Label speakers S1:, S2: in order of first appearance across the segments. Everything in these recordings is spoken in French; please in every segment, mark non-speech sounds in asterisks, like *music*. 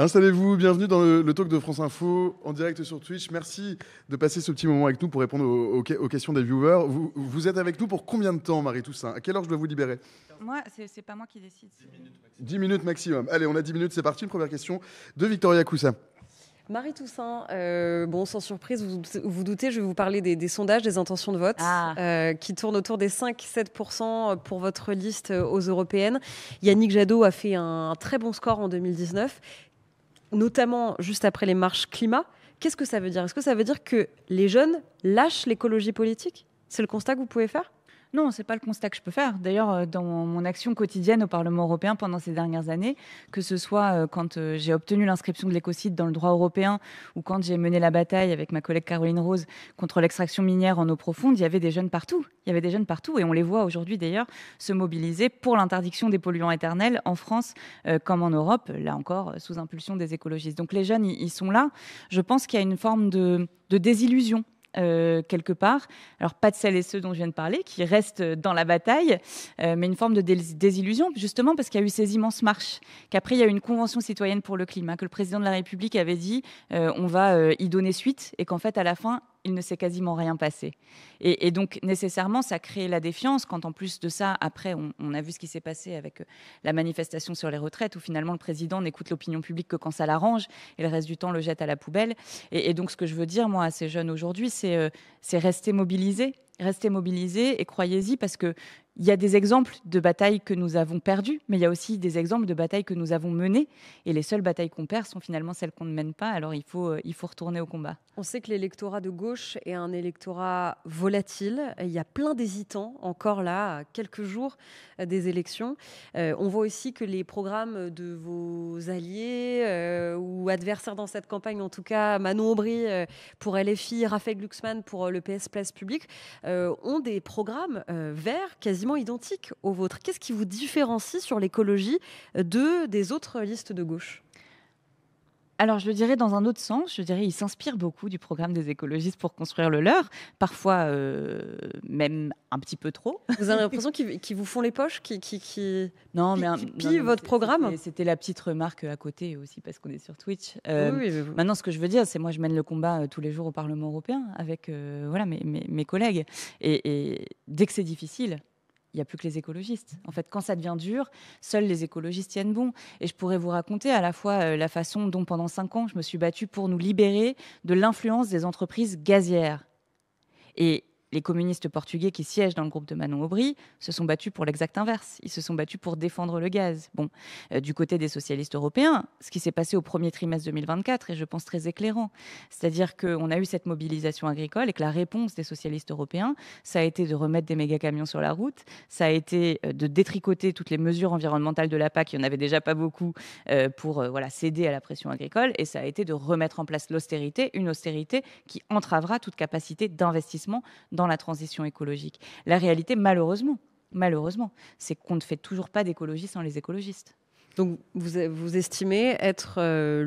S1: Installez-vous, bienvenue dans le, talk de France Info en direct sur Twitch. Merci de passer ce petit moment avec nous pour répondre aux, questions des viewers. Vous, êtes avec nous pour combien de temps, Marie Toussaint À quelle heure je dois vous libérer
S2: Moi, c'est pas moi qui décide.
S1: 10 minutes, maximum. Allez, on a 10 minutes, c'est parti. première question de Victoria Coussa.
S3: Marie Toussaint, euh, bon, sans surprise, vous vous doutez, je vais vous parler des, sondages, des intentions de vote, ah. euh, qui tournent autour des 5-7% pour votre liste aux européennes. Yannick Jadot a fait un très bon score en 2019 notamment juste après les marches climat. Qu'est-ce que ça veut dire Est-ce que ça veut dire que les jeunes
S2: lâchent l'écologie politique C'est le constat que vous pouvez faire non, n'est pas le constat que je peux faire. D'ailleurs, euh, dans mon action quotidienne au Parlement européen pendant ces dernières années, que ce soit euh, quand euh, j'ai obtenu l'inscription de l'écocide dans le droit européen ou quand j'ai mené la bataille avec ma collègue Caroline Rose contre l'extraction minière en eau profonde, il y avait des jeunes partout. Il y avait des jeunes partout et on les voit aujourd'hui d'ailleurs se mobiliser pour l'interdiction des polluants éternels en France comme en Europe, là encore sous impulsion des écologistes. Donc les jeunes, ils sont là. Je pense qu'il y a une forme de désillusion euh, quelque part. Alors pas de celles et ceux dont je viens de parler, qui restent dans la bataille, euh, mais une forme de désillusion, justement parce qu'il y a eu ces immenses marches, qu'après il y a eu une convention citoyenne pour le climat, que le président de la République avait dit euh, on va y donner suite, et qu'en fait à la fin il ne s'est quasiment rien passé. Et, donc, nécessairement, ça crée la défiance quand, en plus de ça, après, on, a vu ce qui s'est passé avec euh, la manifestation sur les retraites, où finalement le président n'écoute l'opinion publique que quand ça l'arrange, et le reste du temps le jette à la poubelle. Et, donc, ce que je veux dire, moi, à ces jeunes aujourd'hui, c'est euh, rester mobilisés rester mobilisés et croyez-y parce que il y a des exemples de batailles que nous avons perdues, mais il y a aussi des exemples de batailles que nous avons menées. Et les seules batailles qu'on perd sont finalement celles qu'on ne mène pas. Alors il faut, euh, il faut retourner au combat.
S3: On sait que l'électorat de gauche est un électorat volatile. Il y a plein d'hésitants encore là, à quelques jours euh, des élections. Euh, on voit aussi que les programmes de vos alliés ou adversaires dans cette campagne, en tout cas Manon Aubry pour LFI, Raphaël Glucksmann pour le PS Place Publique, ont des programmes verts quasiment identique au vôtre. Qu'est-ce qui vous différencie sur l'écologie euh, de, des autres listes de gauche
S2: alors, je dirais dans un autre sens. Je dirais, ils s'inspirent beaucoup du programme des écologistes pour construire le leur. Parfois, euh, même un petit peu trop. Vous avez *laughs* l'impression qu'ils vous font les poches, qui qui, qui... non, mais un, votre programme. C'était la petite remarque à côté aussi parce qu'on est sur Twitch. Euh, maintenant, ce que je veux dire, c'est moi, je mène le combat tous les jours au Parlement européen avec voilà mes, collègues. Et, et dès que c'est difficile, il n'y a plus que les écologistes. En fait, quand ça devient dur, seuls les écologistes tiennent bon. Et je pourrais vous raconter à la fois euh, la façon dont, pendant cinq ans, je me suis battue pour nous libérer de l'influence des entreprises gazières. Et les communistes portugais qui siègent dans le groupe de Manon Aubry se sont battus pour l'exact inverse. Ils se sont battus pour défendre le gaz. Bon, euh, du côté des socialistes européens, ce qui s'est passé au premier trimestre 2024 est, je pense, très éclairant. C'est-à-dire qu'on a eu cette mobilisation agricole et que la réponse des socialistes européens, ça a été de remettre des méga camions sur la route, ça a été euh, de détricoter toutes les mesures environnementales de la PAC, il n'y en avait déjà pas beaucoup, euh, pour voilà, céder à la pression agricole, et ça a été de remettre en place l'austérité, une austérité qui entravera toute capacité d'investissement dans la transition écologique. La réalité, malheureusement, malheureusement, c'est qu'on ne fait toujours pas d'écologie sans les écologistes. Donc vous, vous estimez être euh,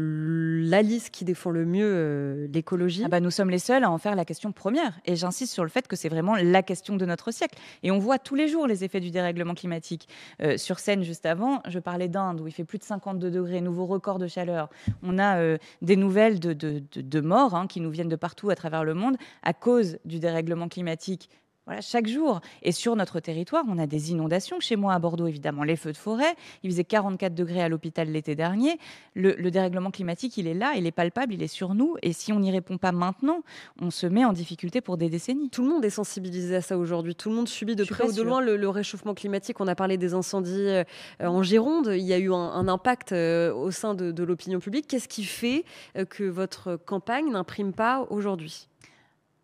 S2: l'Alice qui défend le mieux euh, l'écologie ah bah, Nous sommes les seuls à en faire la question première. Et j'insiste sur le fait que c'est vraiment la question de notre siècle. Et on voit tous les jours les effets du dérèglement climatique. Euh, sur scène, juste avant, je parlais d'Inde, où il fait plus de 52 degrés, nouveau record de chaleur. On a des nouvelles de, morts hein, qui nous viennent de partout à travers le monde à cause du dérèglement climatique voilà, chaque jour. Et sur notre territoire, on a des inondations. Chez moi, à Bordeaux, évidemment, les feux de forêt. Il faisait 44 degrés à l'hôpital l'été dernier. Le, dérèglement climatique, il est là, il est palpable, il est sur nous. Et si on n'y répond pas maintenant, on se met en difficulté pour des décennies. Tout le monde est sensibilisé à ça aujourd'hui. Tout le monde subit de près ou de loin
S3: le, réchauffement climatique. On a parlé des incendies euh, en Gironde. Il y a eu un, impact euh, au sein de, l'opinion publique. Qu'est-ce qui fait euh, que votre campagne n'imprime pas aujourd'hui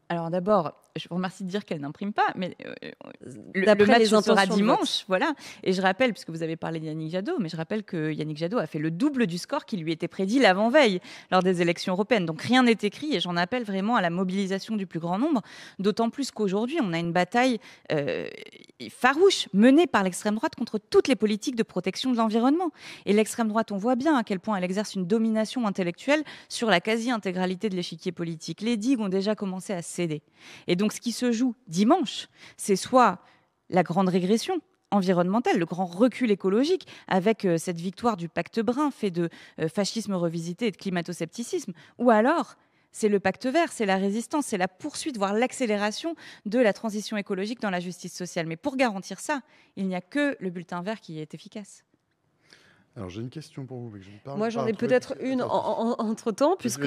S3: alors
S2: d'abord, je vous remercie de dire qu'elle n'imprime pas, mais euh, euh le, match sera dimanche, voilà. Et je rappelle, puisque vous avez parlé de Yannick Jadot, mais je rappelle que Yannick Jadot a fait le double du score qui lui était prédit l'avant-veille lors des élections européennes. Donc rien n'est écrit et j'en appelle vraiment à la mobilisation du plus grand nombre, d'autant plus qu'aujourd'hui on a une bataille euh, farouche menée par l'extrême droite contre toutes les politiques de protection de l'environnement. Et l'extrême droite, on voit bien à quel point elle exerce une domination intellectuelle sur la quasi-intégralité de l'échiquier politique. Les digues ont déjà commencé à céder. Et donc donc ce qui se joue dimanche, c'est soit la grande régression environnementale, le grand recul écologique, avec euh, cette victoire du pacte brun fait de euh, fascisme revisité et de climato-scepticisme, ou alors c'est le pacte vert, c'est la résistance, c'est la poursuite, voire l'accélération de la transition écologique dans la justice sociale. Mais pour garantir ça, il n'y a que le bulletin vert qui est efficace.
S1: Alors j'ai une question pour vous. Mais je parle Moi j'en ai peut-être
S3: une entre-temps, puisque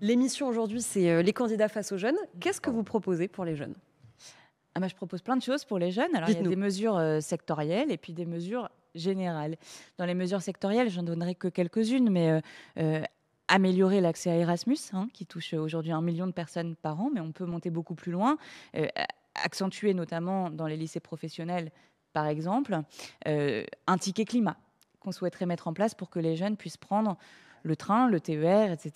S3: l'émission aujourd'hui c'est euh, les candidats face
S2: aux jeunes. Qu'est-ce que vous proposez pour les jeunes ah bah, Je propose plein de choses pour les jeunes. Alors il y a des mesures euh, sectorielles et puis des mesures générales. Dans les mesures sectorielles, j'en donnerai que quelques-unes, mais euh, améliorer l'accès à Erasmus, hein, qui touche aujourd'hui un million de personnes par an, mais on peut monter beaucoup plus loin, accentuer notamment dans les lycées professionnels par exemple, euh, un ticket climat qu'on souhaiterait mettre en place pour que les jeunes puissent prendre le train, le TER, etc.,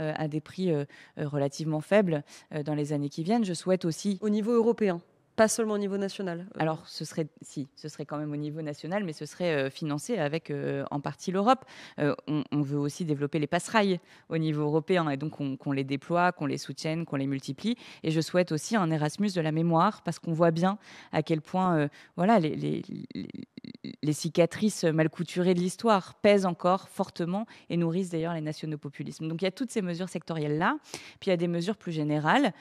S2: euh, à des prix euh, relativement faibles dans les années qui viennent. Je souhaite aussi... Au niveau européen pas seulement au niveau national. Euh. Alors, ce serait, si, ce serait quand même au niveau national, mais ce serait euh, financé avec euh, en partie l'Europe. on, veut aussi développer les passerailles au niveau européen, et donc qu'on les déploie, qu'on les soutienne, qu'on les multiplie. Et je souhaite aussi un Erasmus de la mémoire, parce qu'on voit bien à quel point voilà, les, les, cicatrices mal couturées de l'histoire pèsent encore fortement et nourrissent d'ailleurs les nationaux populismes. Donc, il y a toutes ces mesures sectorielles-là, puis il y a des mesures plus générales,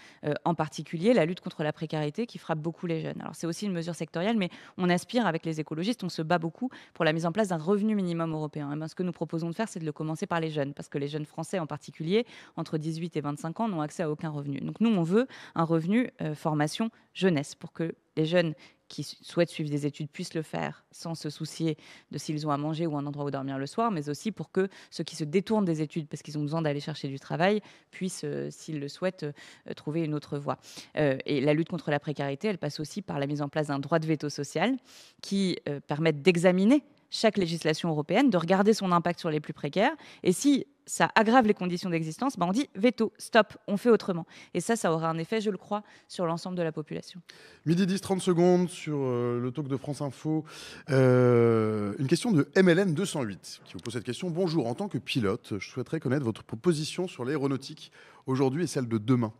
S2: en particulier la lutte contre la précarité qui frappe beaucoup les jeunes. Alors c'est aussi une mesure sectorielle, mais on aspire avec les écologistes, on se bat beaucoup pour la mise en place d'un revenu minimum européen. Eh ben, ce que nous proposons de faire, c'est de le commencer par les jeunes, parce que les jeunes français en particulier, entre 18 et 25 ans, n'ont accès à aucun revenu. Donc nous, on veut un revenu euh, formation jeunesse pour que les jeunes qui souhaitent suivre des études puissent le faire sans se soucier de s'ils ont à manger ou un endroit où dormir le soir, mais aussi pour que ceux qui se détournent des études parce qu'ils ont besoin d'aller chercher du travail puissent, euh, s'ils le souhaitent, euh, trouver une autre voie. Euh, et la lutte contre la précarité, elle passe aussi par la mise en place d'un droit de veto social qui permette d'examiner chaque législation européenne, de regarder son impact sur les plus précaires. Et si ça aggrave les conditions d'existence, bah, on dit veto, stop, on fait autrement. Et ça, ça aura un effet, je le crois, sur l'ensemble de la population.
S1: Midi 10, 30 secondes sur euh, le talk de France Info. Euh, une question de MLN 208 qui vous pose cette question. Bonjour, en tant que pilote, je souhaiterais connaître votre proposition sur l'aéronautique aujourd'hui et celle de demain.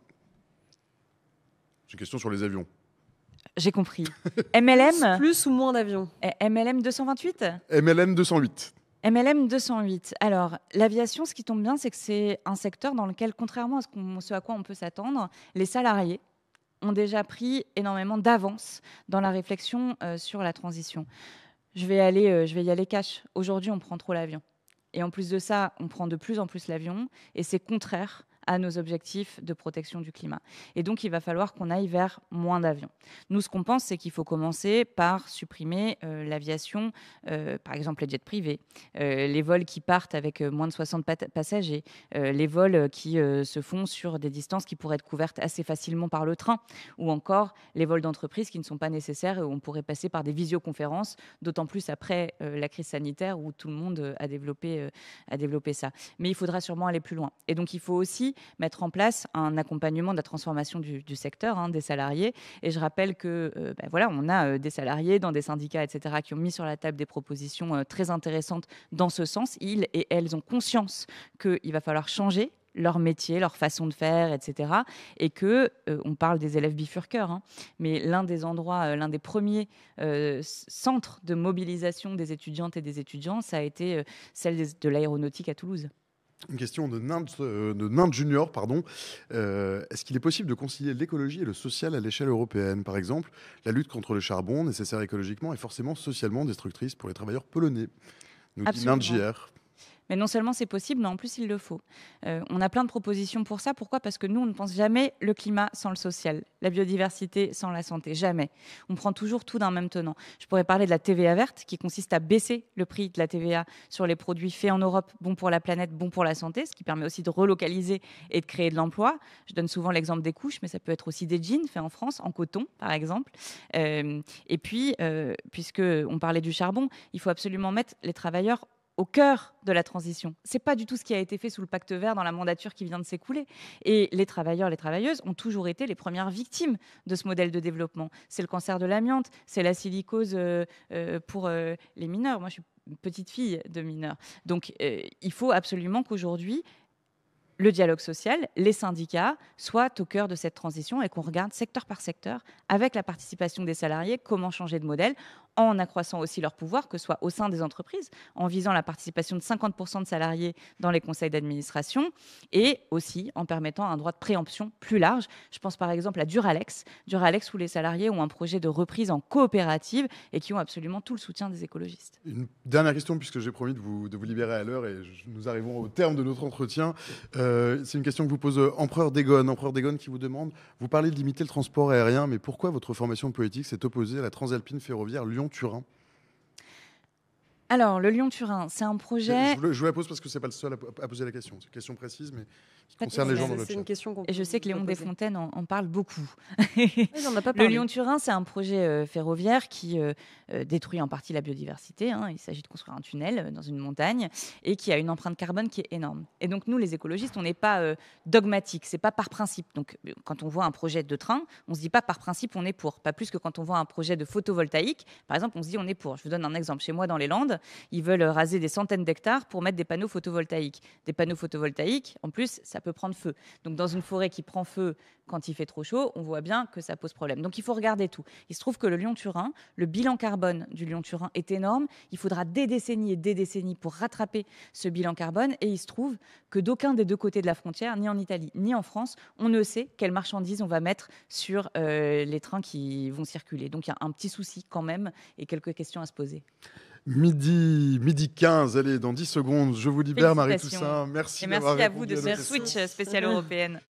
S1: C'est une question sur les avions.
S2: J'ai compris. MLM Plus ou moins d'avions MLM 228
S1: MLM 208.
S2: MLM 208. Alors, l'aviation, ce qui tombe bien, c'est que c'est un secteur dans lequel, contrairement à ce, à quoi on peut s'attendre, les salariés ont déjà pris énormément d'avance dans la réflexion euh, sur la transition. Je vais, euh, je vais y aller cash. Aujourd'hui, on prend trop l'avion. Et en plus de ça, on prend de plus en plus l'avion. Et c'est contraire à nos objectifs de protection du climat. Et donc, il va falloir qu'on aille vers moins d'avions. Nous, ce qu'on pense, c'est qu'il faut commencer par supprimer euh, l'aviation, euh, par exemple les jets privés, euh, les vols qui partent avec moins de 60 passagers, les vols qui se font sur des distances qui pourraient être couvertes assez facilement par le train, ou encore les vols d'entreprise qui ne sont pas nécessaires et où on pourrait passer par des visioconférences, d'autant plus après la crise sanitaire où tout le monde a développé, a développé ça. Mais il faudra sûrement aller plus loin. Et donc, il faut aussi mettre en place un accompagnement de la transformation du, secteur, hein, des salariés. Et je rappelle que euh, ben voilà, on a euh, des salariés dans des syndicats, etc., qui ont mis sur la table des propositions euh, très intéressantes dans ce sens. Ils et elles ont conscience qu'il va falloir changer leur métier, leur façon de faire, etc. Et que on parle des élèves bifurqueurs, hein, mais l'un des endroits, l'un des premiers centres de mobilisation des étudiantes et des étudiants, ça a été celle de l'aéronautique à Toulouse.
S1: Une question de Nantes euh, Junior, pardon. Euh, est-ce qu'il est possible de concilier l'écologie et le social à l'échelle européenne Par exemple, la lutte contre le charbon, nécessaire écologiquement, est forcément socialement destructrice pour les travailleurs polonais.
S2: Mais non seulement c'est possible, mais en plus il le faut. Euh, on a plein de propositions pour ça. Pourquoi Parce que nous, on ne pense jamais le climat sans le social, la biodiversité sans la santé, jamais. On prend toujours tout d'un même tenant. Je pourrais parler de la TVA verte, qui consiste à baisser le prix de la TVA sur les produits faits en Europe, bons pour la planète, bons pour la santé, ce qui permet aussi de relocaliser et de créer de l'emploi. Je donne souvent l'exemple des couches, mais ça peut être aussi des jeans faits en France, en coton, par exemple. Euh, et puis, puisqu'on euh, puisque on parlait du charbon, il faut absolument mettre les travailleurs au cœur de la transition. Ce n'est pas du tout ce qui a été fait sous le pacte vert dans la mandature qui vient de s'écouler. Et les travailleurs, les travailleuses ont toujours été les premières victimes de ce modèle de développement. C'est le cancer de l'amiante, c'est la silicose euh, euh, pour euh, les mineurs. Moi, je suis petite fille de mineurs. Donc, il faut absolument qu'aujourd'hui, le dialogue social, les syndicats soient au cœur de cette transition et qu'on regarde secteur par secteur, avec la participation des salariés, comment changer de modèle en accroissant aussi leur pouvoir, que ce soit au sein des entreprises, en visant la participation de 50% de salariés dans les conseils d'administration, et aussi en permettant un droit de préemption plus large. Je pense par exemple à Duralex, Duralex où les salariés ont un projet de reprise en coopérative et
S1: qui ont absolument tout le soutien des écologistes. Une dernière question, puisque j'ai promis de vous, de vous libérer à l'heure, et nous arrivons au terme de notre entretien. Euh, c'est une question que vous pose euh, Empereur Dégone. Empereur Dégone qui vous demande, vous parlez de limiter le transport aérien, mais pourquoi votre formation politique s'est opposée à la transalpine ferroviaire Lyon tu turin
S2: alors, le Lyon-Turin, c'est un projet.
S1: Je, vous la pose parce que ce n'est pas le seul à, poser la question. C'est une question précise, mais qui concerne les gens dans le
S2: question Et je sais que Léon Desfontaines en, en, parle beaucoup. oui, a pas *laughs* le Lyon-Turin, c'est un projet euh, ferroviaire qui euh, euh, détruit en partie la biodiversité. Hein. Il s'agit de construire un tunnel dans une montagne et qui a une empreinte carbone qui est énorme. Et donc, nous, les écologistes, on n'est pas dogmatique. dogmatiques, c'est pas par principe. Donc, quand on voit un projet de train, on se dit pas par principe on est pour. Pas plus que quand on voit un projet de photovoltaïque, par exemple, on se dit on est pour. Je vous donne un exemple. Chez moi, dans les Landes, ils veulent raser des centaines d'hectares pour mettre des panneaux photovoltaïques. Des panneaux photovoltaïques, en plus, ça peut prendre feu. Donc dans une forêt qui prend feu quand il fait trop chaud, on voit bien que ça pose problème. Donc il faut regarder tout. Il se trouve que le Lyon-Turin, le bilan carbone du Lyon-Turin est énorme. Il faudra des décennies et des décennies pour rattraper ce bilan carbone. Et il se trouve que d'aucun des deux côtés de la frontière, ni en Italie ni en France, on ne sait quelles marchandises on va mettre sur euh, les trains qui vont circuler. Donc il y a un petit souci quand même et quelques questions à se poser.
S1: Midi, midi 15, allez, dans 10 secondes, je vous libère Marie Toussaint. Merci, Et merci à vous de ce switch spécial européenne.